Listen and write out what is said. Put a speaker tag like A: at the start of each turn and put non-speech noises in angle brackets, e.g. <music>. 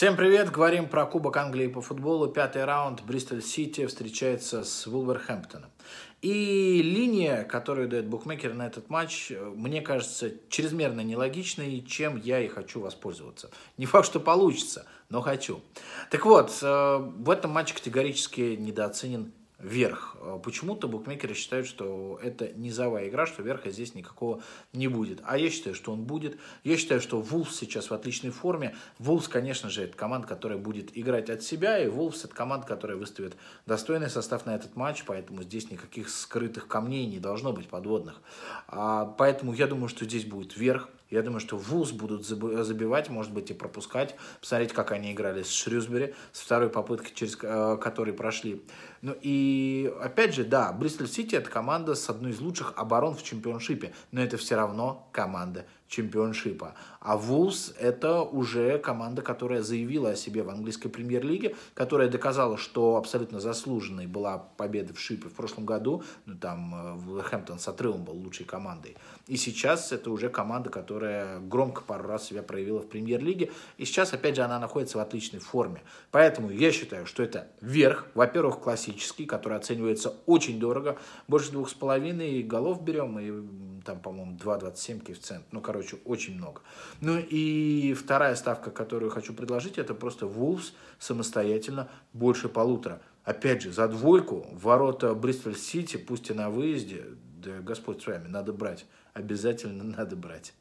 A: Всем привет! Говорим про Кубок Англии по футболу. Пятый раунд. Бристоль Сити встречается с Вулверхэмптоном. И линия, которую дает букмекер на этот матч, мне кажется чрезмерно нелогичной, чем я и хочу воспользоваться. Не факт, что получится, но хочу. Так вот, э, в этом матче категорически недооценен верх. Э, почему-то букмекеры считают, что это низовая игра, что верха здесь никакого не будет. А я считаю, что он будет. Я считаю, что Вулс сейчас в отличной форме. Вулс, конечно же, это команда, которая будет играть от себя, и Вулс это команда, которая выставит достойный состав на этот матч, поэтому здесь никаких скрытых камней не должно быть подводных. А, поэтому я думаю, что здесь будет верх. Я думаю, что Вулс будут забивать, может быть, и пропускать. Посмотреть, как они играли с Шрюсбери, с второй попытки, через э, который прошли. Ну и, опять же, да, Бристоль Сити это команда с одной из лучших оборон в чемпионшипе, но это все равно команда чемпионшипа. А Вулс – это уже команда, которая заявила о себе в английской премьер-лиге, которая доказала, что абсолютно заслуженной была победа в шипе в прошлом году. Ну, там э, Хэмптон с отрывом был лучшей командой. И сейчас это уже команда, которая громко пару раз себя проявила в премьер-лиге. И сейчас, опять же, она находится в отличной форме. Поэтому я считаю, что это верх. Во-первых, классический, который оценивается очень дорого. Больше двух с половиной голов берем и там, по-моему, 2,27 коэффициент. Ну, короче, очень много. Ну и вторая ставка, которую хочу предложить, это просто Wolves самостоятельно больше полутора. Опять же, за двойку ворота Бристоль-Сити, пусть и на выезде, да Господь с вами, надо брать. Обязательно <laughs> надо брать.